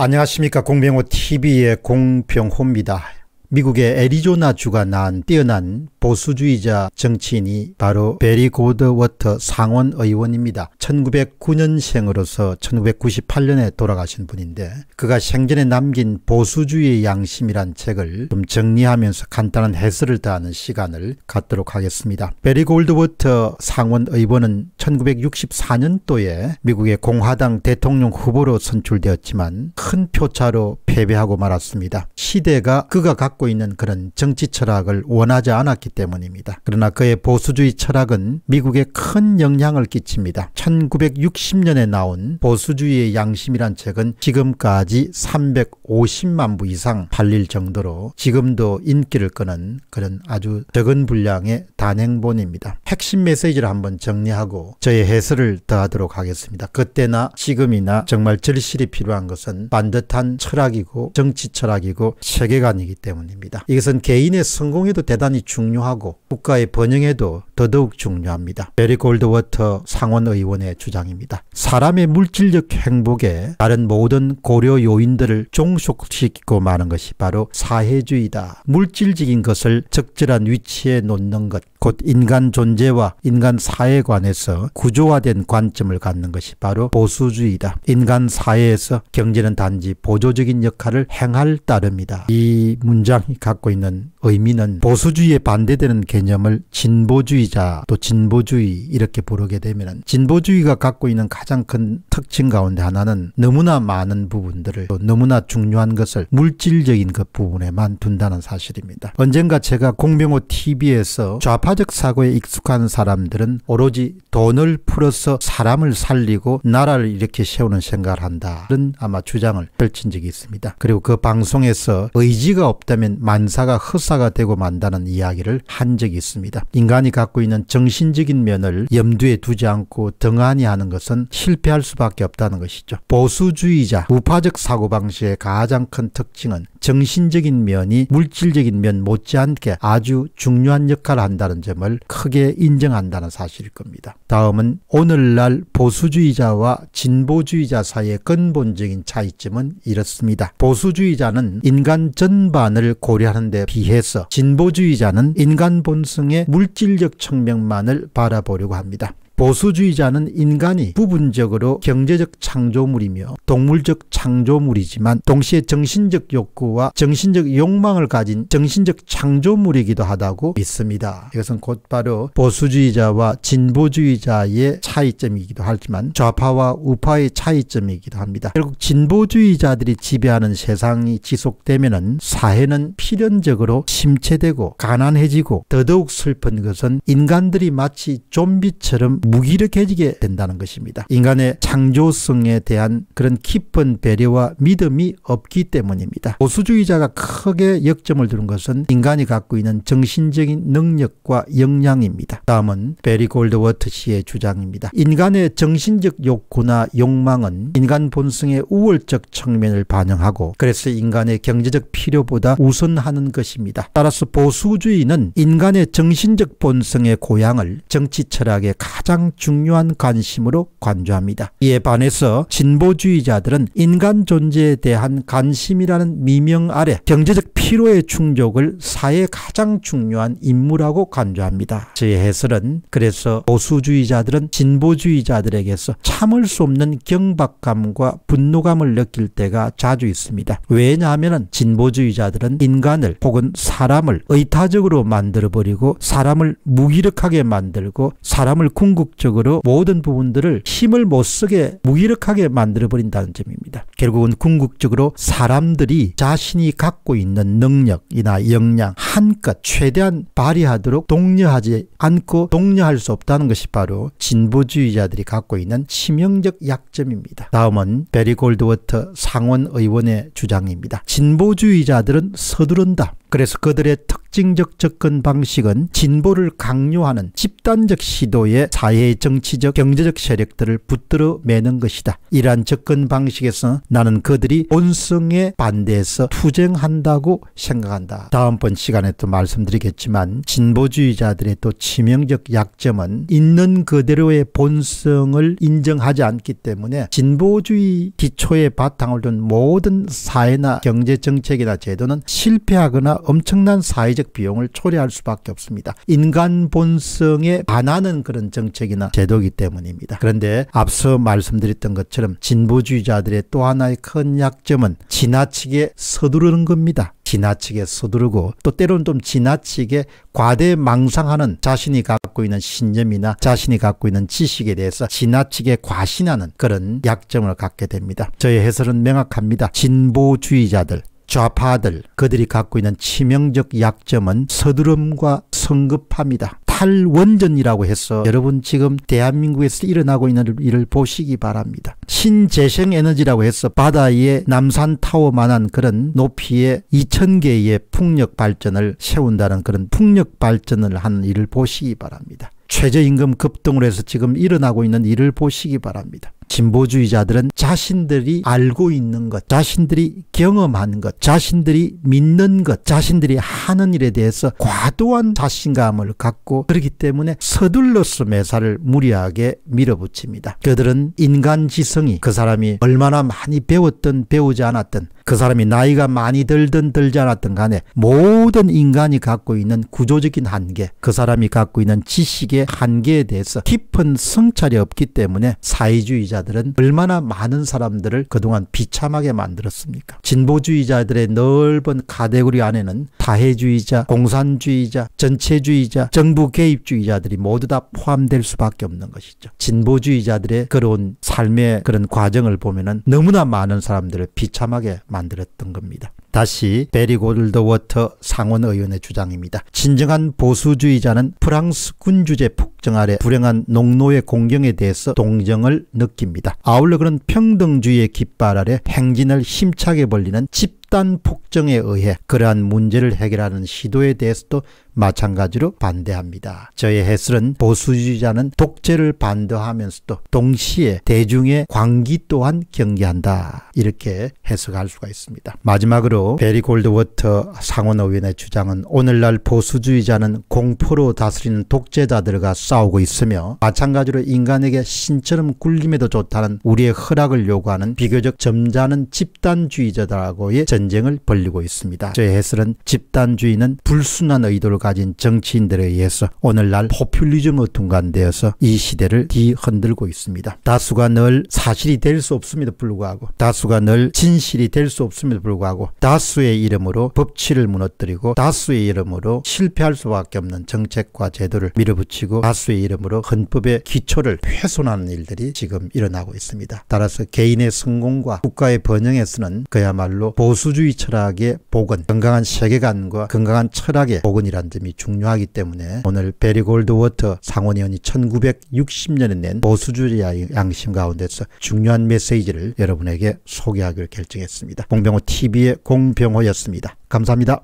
안녕하십니까 공병호TV의 공병호입니다. 미국의 애리조나주가 낳은 뛰어난 보수주의자 정치인이 바로 베리 고드워터 상원 의원입니다. 1909년생으로서 1998년에 돌아가신 분인데 그가 생전에 남긴 보수주의 양심이란 책을 좀 정리하면서 간단한 해설을 다하는 시간을 갖도록 하겠습니다. 베리 골드워터 상원 의원은 1964년도에 미국의 공화당 대통령 후보로 선출되었지만 큰 표차로 패배하고 말았습니다. 시대가 그가 갖고 있는 그런 정치 철학을 원하지 않았기 때문입니다. 그러나 그의 보수주의 철학은 미국에 큰 영향을 끼칩니다. 1 1960년에 나온 보수주의의 양심이란 책은 지금까지 350만 부 이상 팔릴 정도로 지금도 인기를 끄는 그런 아주 적은 분량의 단행본입니다. 핵심 메시지를 한번 정리하고 저의 해설을 더하도록 하겠습니다. 그때나 지금이나 정말 절실히 필요한 것은 반듯한 철학이고 정치 철학이고 세계관이기 때문입니다. 이것은 개인의 성공에도 대단히 중요하고 국가의 번영에도 더더욱 중요합니다. 베리 골드워터 상원의원의 대통의 주장입니다. 사람의 물질적 행복에 다른 모든 고려 요인들을 종속시키고 마는 것이 바로 사회주의다. 물질적인 것을 적절한 위치에 놓는 것곧 인간 존재와 인간 사회에 관해서 구조화된 관점을 갖는 것이 바로 보수주의다. 인간 사회에서 경제는 단지 보조적인 역할을 행할 따름이다. 이 문장이 갖고 있는 의미는 보수주의에 반대되는 개념을 진보주의자 또 진보주의 이렇게 부르게 되면 진보주의가 갖고 있는 가장 큰 특징 가운데 하나는 너무나 많은 부분들을 너무나 중요한 것을 물질적인 그 부분에만 둔다는 사실입니다. 언젠가 제가 공병호 TV에서 좌파 좌파적 사고에 익숙한 사람들은 오로지 돈을 풀어서 사람을 살리고 나라를 이렇게 세우는 생각을 한다는 아마 주장을 펼친 적이 있습니다. 그리고 그 방송에서 의지가 없다면 만사가 허사가 되고 만다는 이야기를 한 적이 있습니다. 인간이 갖고 있는 정신적인 면을 염두에 두지 않고 등한히 하는 것은 실패할 수밖에 없다는 것이죠. 보수주의자 우파적 사고방식의 가장 큰 특징은 정신적인 면이 물질적인 면 못지않게 아주 중요한 역할을 한다는 있다는 점을 크게 인정한다는 사실일 겁니다. 다음은 오늘날 보수주의자와 진보주의자 사이의 근본적인 차이점은 이렇습니다. 보수주의자는 인간 전반을 고려하는 데 비해서 진보주의자는 인간 본성의 물질적 측면만을 바라보려고 합니다. 보수주의자는 인간이 부분적으로 경제적 창조물이며 동물적 창조물이지만 동시에 정신적 욕구와 정신적 욕망을 가진 정신적 창조물이기도 하다고 믿습니다. 이것은 곧바로 보수주의자와 진보주의자의 차이점이기도 하지만 좌파와 우파의 차이점이기도 합니다. 결국 진보주의자들이 지배하는 세상이 지속되면 사회는 필연적으로 침체되고 가난해지고 더더욱 슬픈 것은 인간들이 마치 좀비처럼 무기력해지게 된다는 것입니다. 인간의 창조성에 대한 그런 깊은 배려와 믿음이 없기 때문입니다. 보수주의자가 크게 역점을 두는 것은 인간이 갖고 있는 정신적인 능력과 역량입니다. 다음은 베리 골드워터 씨의 주장입니다. 인간의 정신적 욕구나 욕망은 인간 본성의 우월적 측면을 반영하고 그래서 인간의 경제적 필요보다 우선하는 것입니다. 따라서 보수주의는 인간의 정신적 본성의 고향을 정치 철학의 가장 가장 중요한 관심으로 관조합니다. 이에 반해서 진보주의자들은 인간 존재에 대한 관심이라는 미명 아래 경제적 필요의 충족을 사회 가장 중요한 임무라고 간주합니다. 저 해설은 그래서 보수주의자들은 진보주의자들에게서 참을 수 없는 경박감과 분노감을 느낄 때가 자주 있습니다. 왜냐하면 진보주의자들은 인간을 혹은 사람을 의타적으로 만들어버리고 사람을 무기력하게 만들고 사람을 궁극 궁극적으로 모든 부분들을 힘을 못 쓰게 무기력하게 만들어 버린다는 점입니다. 결국은 궁극적으로 사람들이 자신이 갖고 있는 능력이나 역량 한껏 최대한 발휘하도록 독려하지 않고 독려할 수 없다는 것이 바로 진보주의자들이 갖고 있는 치명적 약점입니다. 다음은 베리 골드워터 상원 의원의 주장입니다. 진보주의자들은 서두른다. 그래서 그들의 특징적 접근 방식은 진보를 강요하는 집단적 시도에 사회 정치적 경제적 세력들을 붙들어 매는 것이다. 이러한 접근 방식에서 나는 그들이 본성에 반대해서 투쟁한다고 생각한다. 다음번 시간에 또 말씀드리겠지만 진보주의자들의 또 치명적 약점은 있는 그대로의 본성을 인정하지 않기 때문에 진보주의 기초에 바탕을 둔 모든 사회나 경제 정책이나 제도는 실패하거나 엄청난 사회적 비용을 초래할 수밖에 없습니다. 인간 본성에 반하는 그런 정책이나 제도이기 때문입니다. 그런데 앞서 말씀드렸던 것처럼 진보주의자들의 또 하나의 큰 약점은 지나치게 서두르는 겁니다. 지나치게 서두르고 또 때로는 좀 지나치게 과대망상하는 자신이 갖고 있는 신념이나 자신이 갖고 있는 지식에 대해서 지나치게 과신하는 그런 약점을 갖게 됩니다. 저의 해설은 명확합니다. 진보주의자들 좌파들 그들이 갖고 있는 치명적 약점은 서두름과 성급합니다 탈원전이라고 해서 여러분 지금 대한민국에서 일어나고 있는 일을 보시기 바랍니다. 신재생 에너지라고 해서 바다 위에 남산 타워만한 그런 높이의 2,000개의 풍력 발전을 세운다는 그런 풍력 발전을 하는 일을 보시기 바랍니다. 최저임금 급등으로 해서 지금 일어나고 있는 일을 보시기 바랍니다. 진보주의자들은 자신들이 알고 있는 것, 자신들이 경험한 것, 자신들이 믿는 것, 자신들이 하는 일에 대해서 과도한 자신감을 갖고 그렇기 때문에 서둘러서 매사를 무리하게 밀어붙입니다. 그들은 인간 지성이 그 사람이 얼마나 많이 배웠든 배우지 않았든 그 사람이 나이가 많이 들든 들지 않았든 간에 모든 인간이 갖고 있는 구조적인 한계, 그 사람이 갖고 있는 지식의 한계에 대해서 깊은 성찰이 없기 때문에 사회주의자들은 얼마나 많은 사람들을 그동안 비참하게 만들었습니까? 진보주의자들의 넓은 카테고리 안에는 다해주의자, 공산주의자, 전체주의자, 정부 개입주의자들이 모두 다 포함될 수밖에 없는 것이죠. 진보주의자들의 그런 삶의 그런 과정을 보면 너무나 많은 사람들을 비참하게 만들었습니다. 만들었던 겁니다. 다시 베리 골드워터 상원의원의 주장입니다. 진정한 보수주의자는 프랑스 군주제 폭정 아래 불행한 농노의 공경에 대해서 동정을 느낍니다. 아울러 그런 평등주의의 깃발 아래 행진을 힘차게 벌리는 집단 폭정에 의해 그러한 문제를 해결하는 시도에 대해서도 마찬가지로 반대합니다. 저의 해설은 보수주의자는 독재를 반대하면서도 동시에 대중의 광기 또한 경계한다. 이렇게 해석할 수가 있습니다. 마지막으로 베리 골드워터 상원의원의 주장은 오늘날 보수주의자는 공포로 다스리는 독재자들과 싸우고 있으며 마찬가지로 인간에게 신처럼 굴림에도 좋다는 우리의 허락을 요구하는 비교적 점잖은 집단주의자들하고의 전쟁을 벌리고 있습니다. 저의 해설은 집단주의는 불순한 의도를 가진 정치인들에 의해서 오늘날 포퓰리즘으로 둔간되어서 이 시대를 뒤흔들고 있습니다. 다수가 늘 사실이 될 수 없음에도 불구하고 다수가 늘 진실이 될 수 없음에도 불구하고 다수의 이름으로 법치를 무너뜨리고 다수의 이름으로 실패할 수밖에 없는 정책과 제도를 밀어붙이고 다수의 이름으로 헌법의 기초를 훼손하는 일들이 지금 일어나고 있습니다. 따라서 개인의 성공과 국가의 번영에서는 그야말로 보수주의 철학의 복은 건강한 세계관과 건강한 철학의 복은이란 점이 중요하기 때문에 오늘 베리 골드워터 상원의원이 1960년에 낸 보수주의 양심 가운데서 중요한 메시지를 여러분에게 소개하기로 결정했습니다. 봉병호 TV의 공 송병호였습니다. 감사합니다.